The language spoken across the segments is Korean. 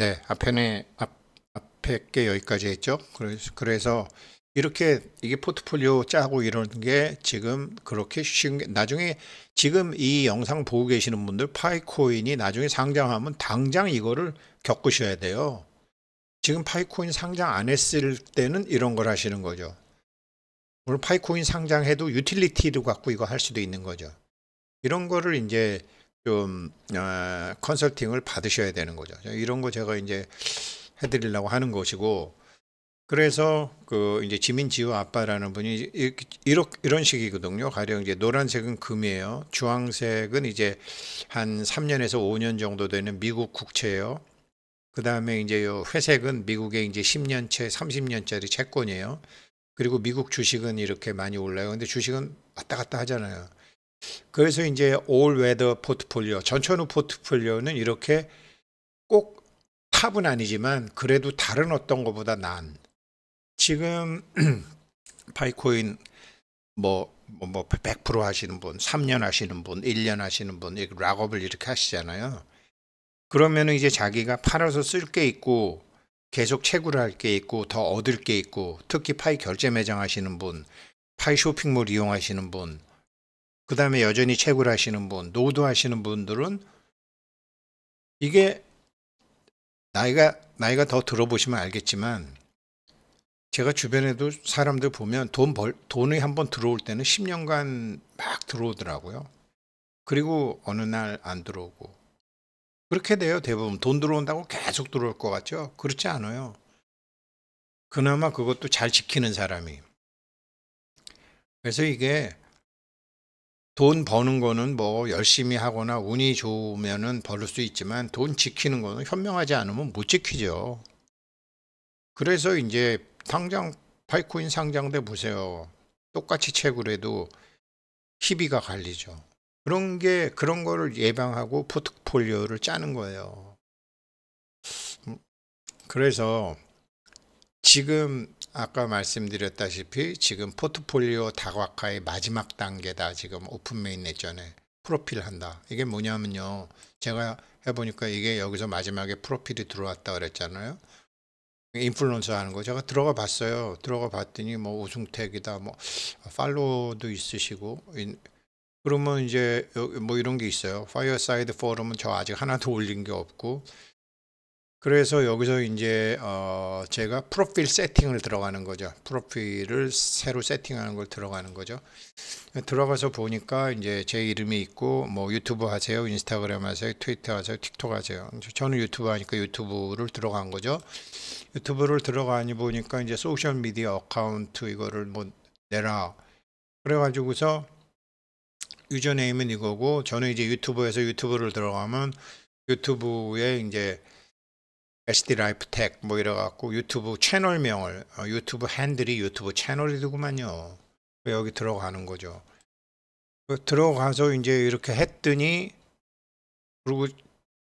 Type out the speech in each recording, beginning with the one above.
네, 앞에 앞, 에게 여기까지 했죠. 그래서, 그래서 이렇게 이게 포트폴리오 짜고 이런게 지금 그렇게 쉬운 게 나중에 지금 이 영상 보고 계시는 분들 파이코인이 나중에 상장하면 당장 이거를 겪으셔야 돼요. 지금 파이코인 상장 안 했을 때는 이런 걸 하시는 거죠. 물론 파이코인 상장해도 유틸리티를 갖고 이거 할 수도 있는 거죠. 이런 거를 이제 좀 어, 컨설팅을 받으셔야 되는 거죠. 이런 거 제가 이제 해드리려고 하는 것이고 그래서 그 이제 지민지우 아빠라는 분이 이렇 이런 식이거든요. 가령 이제 노란색은 금이에요. 주황색은 이제 한 3년에서 5년 정도 되는 미국 국채예요. 그 다음에 이제 요 회색은 미국의 이제 10년채, 30년짜리 채권이에요. 그리고 미국 주식은 이렇게 많이 올라요. 근데 주식은 왔다 갔다 하잖아요. 그래서 이제 올 웨더 포트폴리오, 전천후 포트폴리오는 이렇게 꼭 탑은 아니지만 그래도 다른 어떤 것보다 난 지금 파이코인 뭐뭐100% 뭐 하시는 분, 3년 하시는 분, 1년 하시는 분, 이렇게 락업을 이렇게 하시잖아요. 그러면은 이제 자기가 팔아서 쓸 게 있고 계속 채굴 할게 있고 더 얻을 게 있고 특히 파이 결제 매장 하시는 분, 파이 쇼핑몰 이용하시는 분, 그 다음에 여전히 채굴 하시는 분, 노도 하시는 분들은 이게 나이가, 나이가 더 들어보시면 알겠지만 제가 주변에도 사람들 보면 돈 벌, 돈이 한번 들어올 때는 10년간 막 들어오더라고요. 그리고 어느 날 안 들어오고. 그렇게 돼요, 대부분. 돈 들어온다고 계속 들어올 것 같죠? 그렇지 않아요. 그나마 그것도 잘 지키는 사람이. 그래서 이게 돈 버는 거는 뭐 열심히 하거나 운이 좋으면은 벌을 수 있지만 돈 지키는 거는 현명하지 않으면 못 지키죠. 그래서 이제 당장 파이코인 상장대 보세요. 똑같이 채굴 해도 희비가 갈리죠. 그런 게 그런 거를 예방하고 포트폴리오를 짜는 거예요. 음, 그래서 지금 아까 말씀드렸다시피 지금 포트폴리오 다각화의 마지막 단계다. 지금 오픈 메인 냈잖아요. 프로필 한다. 이게 뭐냐면요. 제가 해보니까 이게 여기서 마지막에 프로필이 들어왔다 그랬잖아요. 인플루언서 하는 거 제가 들어가 봤어요. 들어가 봤더니 뭐 우승택이다, 뭐 팔로우도 있으시고 그러면 이제 뭐 이런 게 있어요. 파이어사이드 포럼은 저 아직 하나도 올린 게 없고 그래서 여기서 이제 어 제가 프로필 세팅을 들어가는 거죠. 프로필을 새로 세팅하는 걸 들어가는 거죠. 들어가서 보니까 이제 제 이름이 있고 뭐 유튜브 하세요, 인스타그램 하세요, 트위터 하세요, 틱톡 하세요. 저는 유튜브 하니까 유튜브를 들어간 거죠. 유튜브를 들어가니 보니까 이제 소셜 미디어 어카운트 이거를 뭐 내라. 그래가지고서 유저네임은 이거고 저는 이제 유튜브에서 유튜브를 들어가면 유튜브에 이제 SD 라이프텍 뭐 이래갖고 유튜브 채널명을 어, 유튜브 핸들이 유튜브 채널이더구만요. 여기 들어가는 거죠. 그 들어가서 이제 이렇게 했더니 그리고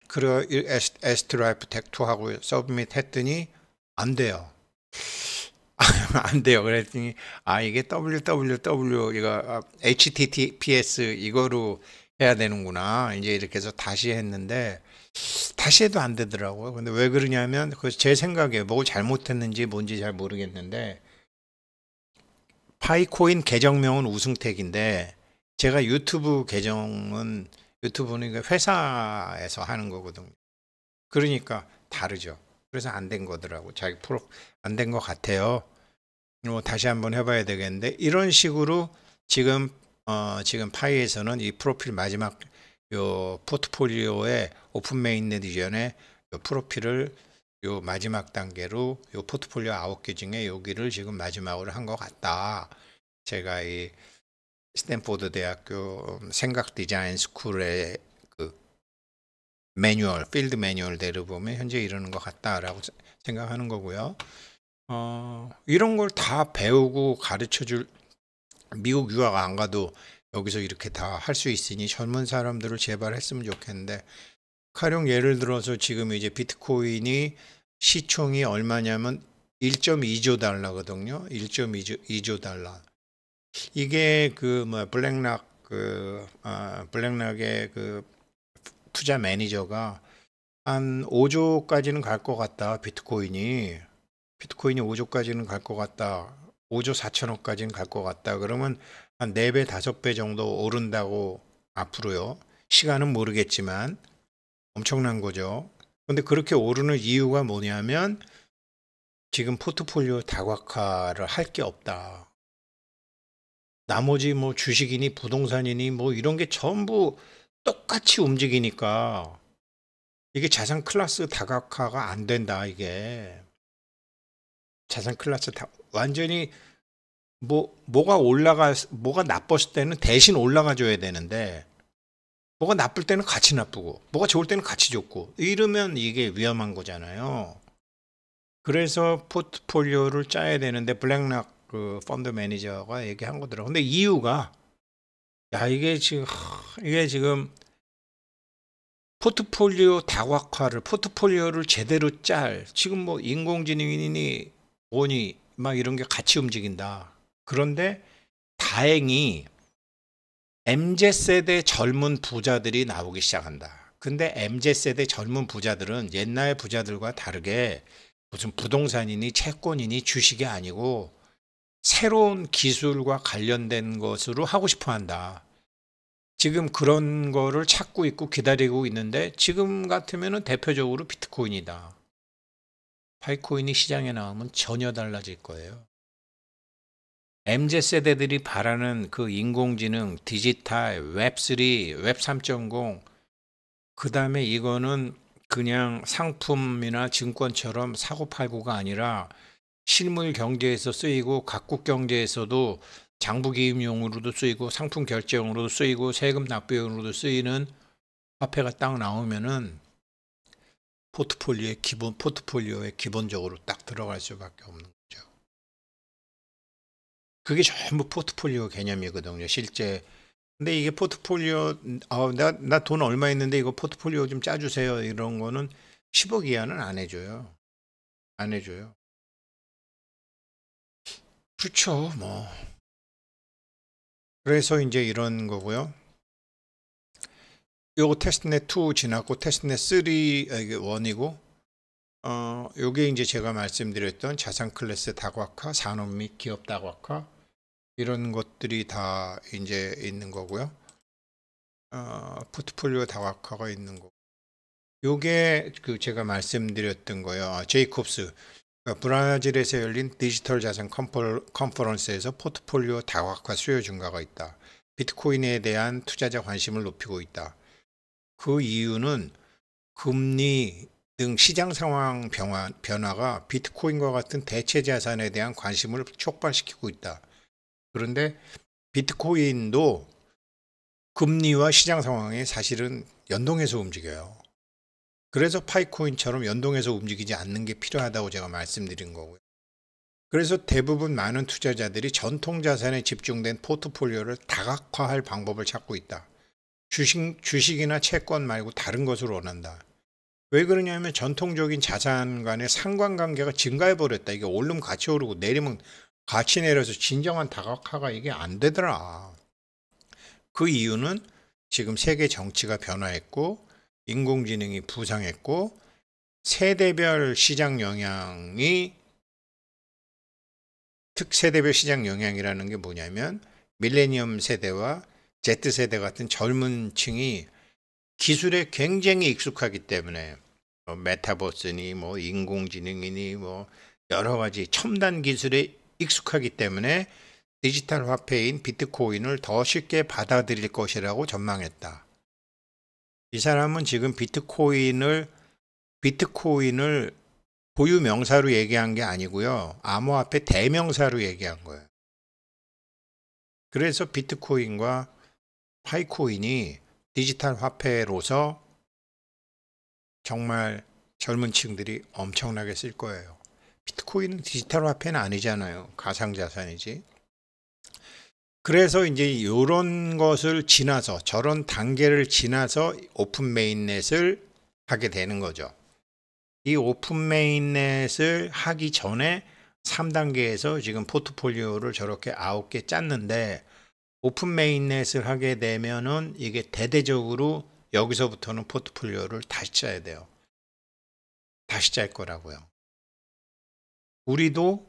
그래 SD 라이프텍 2하고 서브밋 했더니 안 돼요. 안 돼요. 그랬더니 아 이게 www 이거 아, https 이거로 해야 되는구나. 이제 이렇게 해서 다시 했는데 다시 해도 안 되더라고요. 근데 왜 그러냐면 그 제 생각에 뭐 잘못했는지 뭔지 잘 모르겠는데 파이코인 계정명은 우승택인데 제가 유튜브 계정은 유튜브는 회사에서 하는 거거든요. 그러니까 다르죠. 그래서 안 된 거더라고. 자기 프로 안된 것 같아요. 뭐 다시 한번 해봐야 되겠는데 이런 식으로 지금 어 지금 파이에서는 이 프로필 마지막 요 포트폴리오의 오픈 메인넷 디션의 프로필을 요 마지막 단계로 요 포트폴리오 아홉 개 중에 여기를 지금 마지막으로 한 것 같다. 제가 이 스탠포드 대학교 음, 생각 디자인 스쿨의 그 매뉴얼, 필드 매뉴얼 대로보면 현재 이러는 것 같다라고 생각하는 거고요. 어, 이런 걸 다 배우고 가르쳐 줄 미국 유학 안 가도 여기서 이렇게 다 할 수 있으니 젊은 사람들을 제발 했으면 좋겠는데 가령 예를 들어서 지금 이제 비트코인이 시총이 얼마냐면 1.2조 달러거든요. 1.2조 2조 달러. 이게 그뭐 블랙락 그 아, 블랙락의 그 투자 매니저가 한 5조까지는 갈 것 같다. 비트코인이 비트코인이 5조까지는 갈 것 같다. 5조 4천억까지는 갈 것 같다. 그러면 한 4배, 5배 정도 오른다고 앞으로요. 시간은 모르겠지만 엄청난 거죠. 근데 그렇게 오르는 이유가 뭐냐면 지금 포트폴리오 다각화를 할 게 없다. 나머지 뭐 주식이니 부동산이니 뭐 이런 게 전부 똑같이 움직이니까 이게 자산 클래스 다각화가 안 된다 이게 자산 클래스 다 완전히 뭐 뭐가 올라가 뭐가 나빴을 때는 대신 올라가 줘야 되는데 뭐가 나쁠 때는 같이 나쁘고 뭐가 좋을 때는 같이 좋고 이러면 이게 위험한 거잖아요. 그래서 포트폴리오를 짜야 되는데 블랙락 그 펀드 매니저가 얘기한 거더라고. 근데 이유가 야 이게 지금 이게 지금 포트폴리오 다각화를 포트폴리오를 제대로 짤 지금 뭐 인공지능이니 뭐니 막 이런 게 같이 움직인다. 그런데 다행히 MZ세대 젊은 부자들이 나오기 시작한다. 근데 MZ세대 젊은 부자들은 옛날 부자들과 다르게 무슨 부동산이니 채권이니 주식이 아니고 새로운 기술과 관련된 것으로 하고 싶어 한다. 지금 그런 거를 찾고 있고 기다리고 있는데 지금 같으면 대표적으로 비트코인이다. 파이코인이 시장에 나오면 전혀 달라질 거예요. MZ 세대들이 바라는 그 인공지능, 디지털, 웹3, 웹 3.0 그다음에 이거는 그냥 상품이나 증권처럼 사고팔고가 아니라 실물 경제에서 쓰이고 각국 경제에서도 장부 기입용으로도 쓰이고 상품 결제용으로도 쓰이고 세금 납부용으로도 쓰이는 화폐가 딱 나오면은 포트폴리오의 기본 포트폴리오에 기본적으로 딱 들어갈 수밖에 없는 그게 전부 포트폴리오 개념이거든요. 실제 근데 이게 포트폴리오 아, 내나돈 얼마 있는데 이거 포트폴리오 좀 짜주세요 이런 거는 10억 이하는 안 해줘요. 안 해줘요. 그렇죠 뭐 그래서 이제 이런 거고요. 요거 테스트넷 2지났고 테스트넷 3이 아, 원이고 어 요게 이제 제가 말씀드렸던 자산 클래스 다각화 산업 및 기업 다각화 이런 것들이 다 이제 있는 거고요. 어, 포트폴리오 다각화가 있는 거. 요게 그 제가 말씀드렸던 거예요. 아, 제이콥스 그러니까 브라질에서 열린 디지털 자산 컨퍼런스에서 포트폴리오 다각화 수요 증가가 있다. 비트코인에 대한 투자자 관심을 높이고 있다. 그 이유는 금리 등 시장 상황 변화, 변화가 비트코인과 같은 대체 자산에 대한 관심을 촉발시키고 있다. 그런데 비트코인도 금리와 시장 상황에 사실은 연동해서 움직여요. 그래서 파이코인처럼 연동해서 움직이지 않는 게 필요하다고 제가 말씀드린 거고요. 그래서 대부분 많은 투자자들이 전통 자산에 집중된 포트폴리오를 다각화할 방법을 찾고 있다. 주식, 주식이나 채권 말고 다른 것을 원한다. 왜 그러냐면 전통적인 자산 간의 상관관계가 증가해버렸다. 이게 오름 같이 오르고 내리면 같이 내려서 진정한 다각화가 이게 안 되더라. 그 이유는 지금 세계 정치가 변화했고 인공지능이 부상했고 세대별 시장 영향이 특세대별 시장 영향이라는 게 뭐냐면 밀레니엄 세대와 Z세대 같은 젊은 층이 기술에 굉장히 익숙하기 때문에 뭐 메타버스니 뭐 인공지능이니 뭐 여러 가지 첨단 기술에 익숙하기 때문에 디지털 화폐인 비트코인을 더 쉽게 받아들일 것이라고 전망했다. 이 사람은 지금 비트코인을 비트코인을 보유 명사로 얘기한 게 아니고요. 암호화폐 대명사로 얘기한 거예요. 그래서 비트코인과 파이코인이 디지털 화폐로서 정말 젊은 층들이 엄청나게 쓸 거예요. 비트코인은 디지털 화폐는 아니잖아요. 가상자산이지. 그래서 이제 이런 것을 지나서 저런 단계를 지나서 오픈 메인넷을 하게 되는 거죠. 이 오픈 메인넷을 하기 전에 3단계에서 지금 포트폴리오를 저렇게 9개 짰는데 오픈 메인넷을 하게 되면은 이게 대대적으로 여기서부터는 포트폴리오를 다시 짜야 돼요. 다시 짤 거라고요. 우리도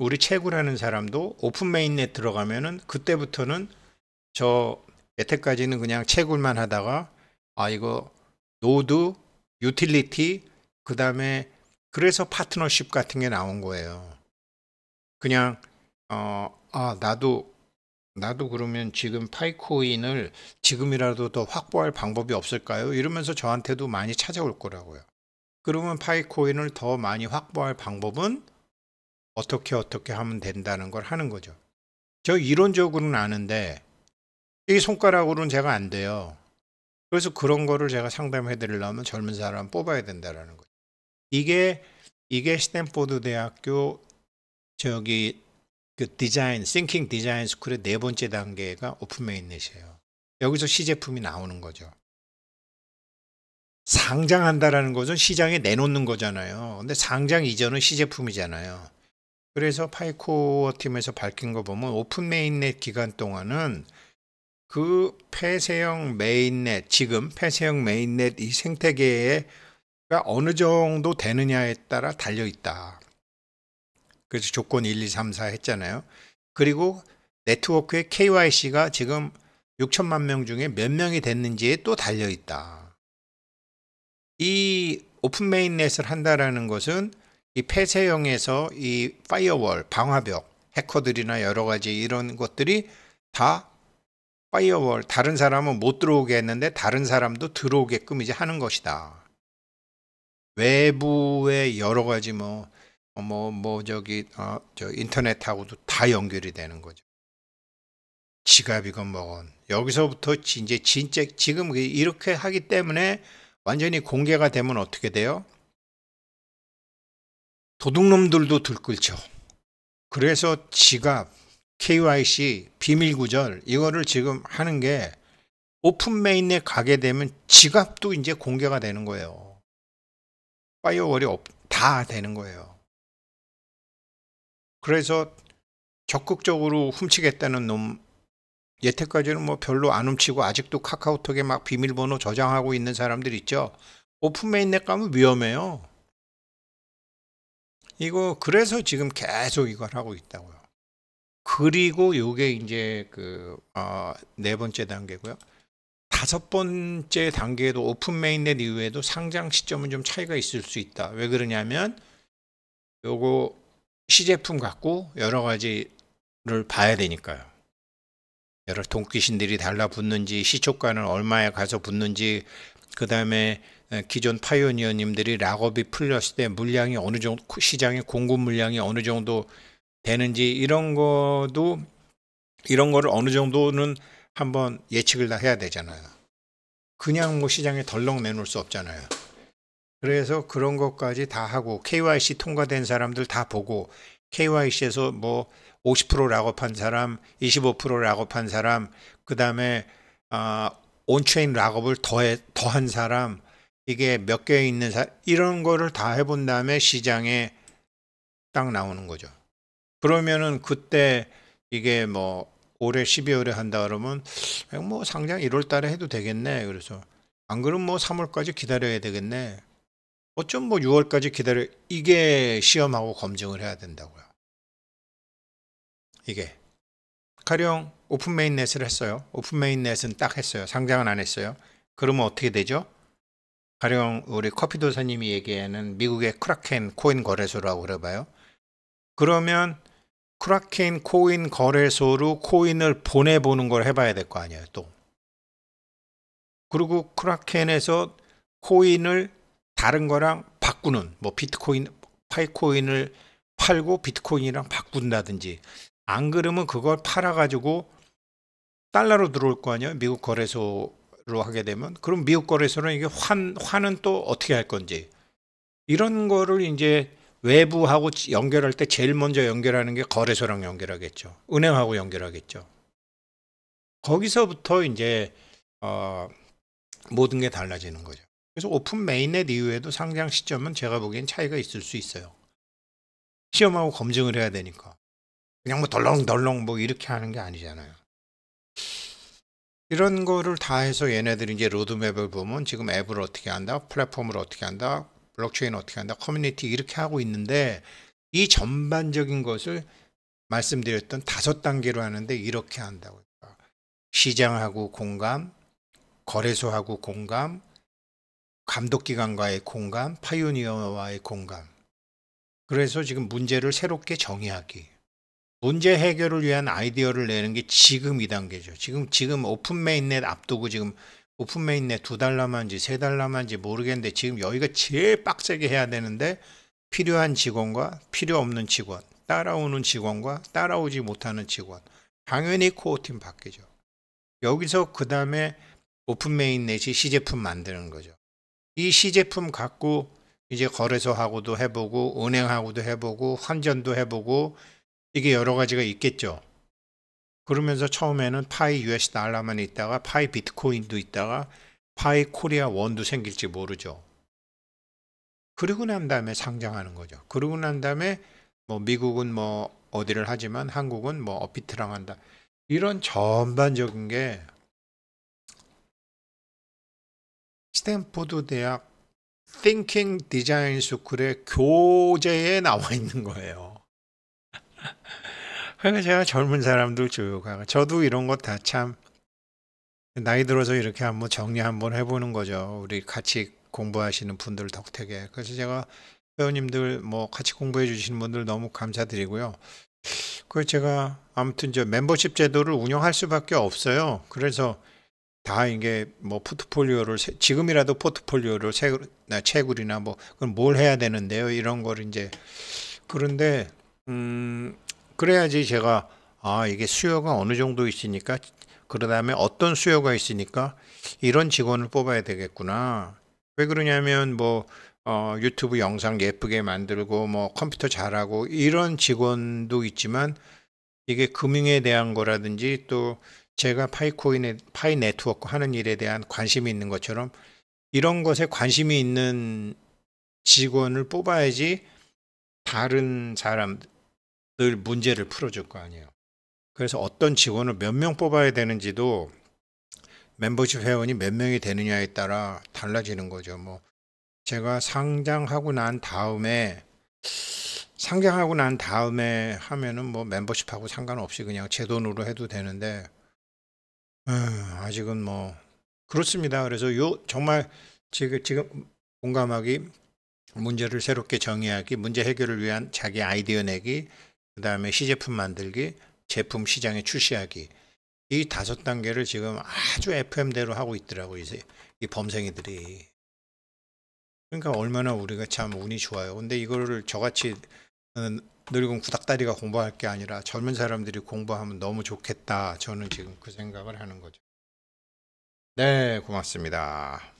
우리 채굴하는 사람도 오픈 메인넷 들어가면은 그때부터는 저 여태까지는 그냥 채굴만 하다가 아 이거 노드 유틸리티 그 다음에 그래서 파트너십 같은 게 나온 거예요. 그냥 어아 나도 나도 그러면 지금 파이코인을 지금이라도 더 확보할 방법이 없을까요? 이러면서 저한테도 많이 찾아올 거라고요. 그러면 파이코인을 더 많이 확보할 방법은 어떻게 어떻게 하면 된다는 걸 하는 거죠. 저 이론적으로는 아는데 이 손가락으로는 제가 안 돼요. 그래서 그런 거를 제가 상담해 드리려면 젊은 사람 뽑아야 된다라는 거죠. 이게 이게 스탠포드 대학교 저기 그 디자인 싱킹 디자인 스쿨의 네 번째 단계가 오픈 메인넷이에요. 여기서 시제품이 나오는 거죠. 상장한다라는 것은 시장에 내놓는 거잖아요. 근데 상장 이전은 시제품이잖아요. 그래서 파이코어 팀에서 밝힌 거 보면 오픈 메인넷 기간 동안은 그 폐쇄형 메인넷, 지금 폐쇄형 메인넷 이 생태계가 어느 정도 되느냐에 따라 달려 있다. 그래서 조건 1, 2, 3, 4 했잖아요. 그리고 네트워크의 KYC가 지금 6천만 명 중에 몇 명이 됐는지에 또 달려 있다. 이 오픈 메인넷을 한다라는 것은 이 폐쇄형에서 이 파이어월, 방화벽, 해커들이나 여러 가지 이런 것들이 다 파이어월, 다른 사람은 못 들어오게 했는데 다른 사람도 들어오게끔 이제 하는 것이다. 외부의 여러 가지 뭐, 뭐, 뭐, 저기, 어, 저 인터넷하고도 다 연결이 되는 거죠. 지갑이건 뭐건. 여기서부터 이제 진짜 지금 그 이렇게 하기 때문에 완전히 공개가 되면 어떻게 돼요? 도둑놈들도 들끓죠. 그래서 지갑, KYC, 비밀구절 이거를 지금 하는 게 오픈메인에 가게 되면 지갑도 이제 공개가 되는 거예요. 파이어월이 다 되는 거예요. 그래서 적극적으로 훔치겠다는 놈 여태까지는 뭐 별로 안 훔치고 아직도 카카오톡에 막 비밀번호 저장하고 있는 사람들 있죠. 오픈메인넷 가면 위험해요. 이거 그래서 지금 계속 이걸 하고 있다고요. 그리고 요게 이제 그네 어, 네 번째 단계고요. 다섯 번째 단계에도 오픈 메인넷 이후에도 상장 시점은 좀 차이가 있을 수 있다. 왜 그러냐면 요거 시제품 갖고 여러 가지를 봐야 되니까요. 여러 동귀신들이 달라붙는지 시초가는 얼마에 가서 붙는지 그 다음에 예, 기존 파이오니어님들이 락업이 풀렸을 때 물량이 어느 정도 시장의 공급 물량이 어느 정도 되는지 이런 거도 이런 거를 어느 정도는 한번 예측을 다 해야 되잖아요. 그냥 뭐 시장에 덜렁 내놓을 수 없잖아요. 그래서 그런 것까지 다 하고 KYC 통과된 사람들 다 보고 KYC에서 뭐 50% 락업한 사람, 25% 락업한 사람, 그 다음에 아, 온체인 락업을 더해, 더한 사람, 이게 몇 개 있는 사, 이런 거를 다 해본 다음에 시장에 딱 나오는 거죠. 그러면은 그때 이게 뭐 올해 12월에 한다 그러면 뭐 상장 1월 달에 해도 되겠네. 그래서 안 그러면 뭐 3월까지 기다려야 되겠네. 어쩜 뭐 6월까지 기다려 이게 시험하고 검증을 해야 된다고요. 이게 가령 오픈 메인넷을 했어요. 오픈 메인넷은 딱 했어요. 상장은 안 했어요. 그러면 어떻게 되죠? 가령 우리 커피 도사님이 얘기하는 미국의 크라켄 코인 거래소라고 그래봐요. 그러면 크라켄 코인 거래소로 코인을 보내보는 걸 해봐야 될 거 아니에요, 또. 그리고 크라켄에서 코인을 다른 거랑 바꾸는, 뭐 비트코인, 파이코인을 팔고 비트코인이랑 바꾼다든지, 안 그러면 그걸 팔아가지고 달러로 들어올 거 아니에요, 미국 거래소 로 하게 되면 그럼 미국 거래소는 이게 환 환은 또 어떻게 할 건지 이런 거를 이제 외부하고 연결할 때 제일 먼저 연결하는 게 거래소랑 연결하겠죠. 은행하고 연결하겠죠. 거기서부터 이제 어, 모든 게 달라지는 거죠. 그래서 오픈 메인넷 이후에도 상장 시점은 제가 보기엔 차이가 있을 수 있어요. 시험하고 검증을 해야 되니까. 그냥 뭐 덜렁덜렁 뭐 이렇게 하는 게 아니잖아요. 이런 거를 다 해서 얘네들이 이제 로드맵을 보면 지금 앱을 어떻게 한다, 플랫폼을 어떻게 한다, 블록체인 어떻게 한다, 커뮤니티 이렇게 하고 있는데 이 전반적인 것을 말씀드렸던 다섯 단계로 하는데 이렇게 한다고 해요. 시장하고 공감, 거래소하고 공감, 감독기관과의 공감, 파이오니어와의 공감. 그래서 지금 문제를 새롭게 정의하기. 문제 해결을 위한 아이디어를 내는 게 지금 이 단계죠. 지금 지금 오픈 메인넷 앞두고 지금 오픈 메인넷 두 달 남았는지 세 달 남았는지 모르겠는데 지금 여기가 제일 빡세게 해야 되는데 필요한 직원과 필요 없는 직원, 따라오는 직원과 따라오지 못하는 직원. 당연히 코어팀 바뀌죠. 여기서 그 다음에 오픈 메인넷이 시제품 만드는 거죠. 이 시제품 갖고 이제 거래소하고도 해보고 은행하고도 해보고 환전도 해보고 이게 여러 가지가 있겠죠. 그러면서 처음에는 파이 US 달러만 있다가 파이 비트코인도 있다가 파이 코리아 원도 생길지 모르죠. 그리고 난 다음에 상장하는 거죠. 그리고 난 다음에 뭐 미국은 뭐 어디를 하지만 한국은 뭐 어피트랑 한다. 이런 전반적인 게 스탠포드 대학 Thinking Design School의 교재에 나와 있는 거예요. 그러니까 제가 젊은 사람들 조용하고 저도 이런 것 다 참 나이 들어서 이렇게 한번 정리 한번 해보는 거죠. 우리 같이 공부하시는 분들 덕택에 그래서 제가 회원님들 뭐 같이 공부해 주시는 분들 너무 감사드리고요. 그 제가 아무튼 저 멤버십 제도를 운영할 수밖에 없어요. 그래서 다 이게 뭐 포트폴리오를 지금이라도 포트폴리오를 채굴이나 채굴이나 뭐 그럼 뭘 해야 되는데요. 이런 걸 이제 그런데 음 그래야지 제가 아 이게 수요가 어느 정도 있으니까 그다음에 어떤 수요가 있으니까 이런 직원을 뽑아야 되겠구나. 왜 그러냐면 뭐 어, 유튜브 영상 예쁘게 만들고 뭐 컴퓨터 잘하고 이런 직원도 있지만 이게 금융에 대한 거라든지 또 제가 파이코인의 파이 네트워크 하는 일에 대한 관심이 있는 것처럼 이런 것에 관심이 있는 직원을 뽑아야지 다른 사람 늘 문제를 풀어줄 거 아니에요. 그래서 어떤 직원을 몇 명 뽑아야 되는지도 멤버십 회원이 몇 명이 되느냐에 따라 달라지는 거죠. 뭐 제가 상장하고 난 다음에 상장하고 난 다음에 하면은 뭐 멤버십하고 상관없이 그냥 제 돈으로 해도 되는데 음, 아직은 뭐 그렇습니다. 그래서 요 정말 지금 지금 공감하기 문제를 새롭게 정의하기 문제 해결을 위한 자기 아이디어 내기 그 다음에 시제품 만들기, 제품 시장에 출시하기. 이 다섯 단계를 지금 아주 FM대로 하고 있더라고요. 이제 이 범생이들이. 그러니까 얼마나 우리가 참 운이 좋아요. 근데 이거를 저같이 어, 늙은 구닥다리가 공부할 게 아니라 젊은 사람들이 공부하면 너무 좋겠다. 저는 지금 그 생각을 하는 거죠. 네, 고맙습니다.